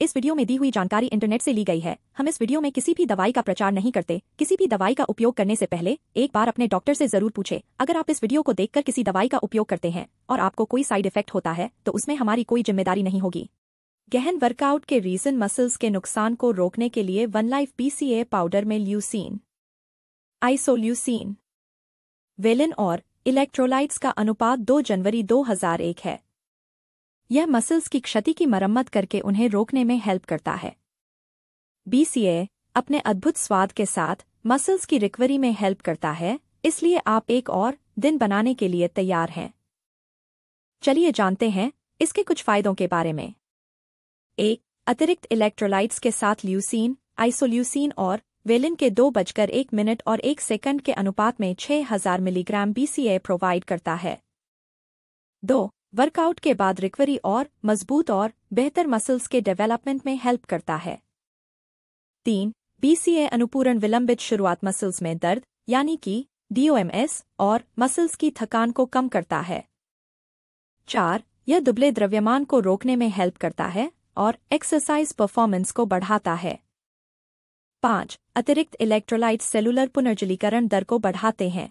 इस वीडियो में दी हुई जानकारी इंटरनेट से ली गई है हम इस वीडियो में किसी भी दवाई का प्रचार नहीं करते किसी भी दवाई का उपयोग करने से पहले एक बार अपने डॉक्टर से जरूर पूछे अगर आप इस वीडियो को देखकर किसी दवाई का उपयोग करते हैं और आपको कोई साइड इफेक्ट होता है तो उसमें हमारी कोई जिम्मेदारी नहीं होगी गहन वर्कआउट के रीजन मसल्स के नुकसान को रोकने के लिए वन लाइफ पीसीए पाउडर में ल्यूसीन आइसोल्यूसीन वेलिन और इलेक्ट्रोलाइट्स का अनुपात दो जनवरी दो है यह मसल्स की क्षति की मरम्मत करके उन्हें रोकने में हेल्प करता है बीसीए अपने अद्भुत स्वाद के साथ मसल्स की रिकवरी में हेल्प करता है इसलिए आप एक और दिन बनाने के लिए तैयार हैं चलिए जानते हैं इसके कुछ फायदों के बारे में एक अतिरिक्त इलेक्ट्रोलाइट्स के साथ ल्यूसीन आइसोल्यूसीन और वेलिन के दो बजकर एक मिनट और एक सेकंड के अनुपात में 6000 मिलीग्राम बीसीए प्रोवाइड करता है दो वर्कआउट के बाद रिकवरी और मजबूत और बेहतर मसल्स के डेवलपमेंट में हेल्प करता है तीन बीसीए अनुपूरण विलंबित शुरुआत मसल्स में दर्द यानी कि डीओएमएस और मसल्स की थकान को कम करता है चार यह दुबले द्रव्यमान को रोकने में हेल्प करता है और एक्सरसाइज परफॉर्मेंस को बढ़ाता है पांच अतिरिक्त इलेक्ट्रोलाइट सेलुलर पुनर्जलीकरण दर को बढ़ाते हैं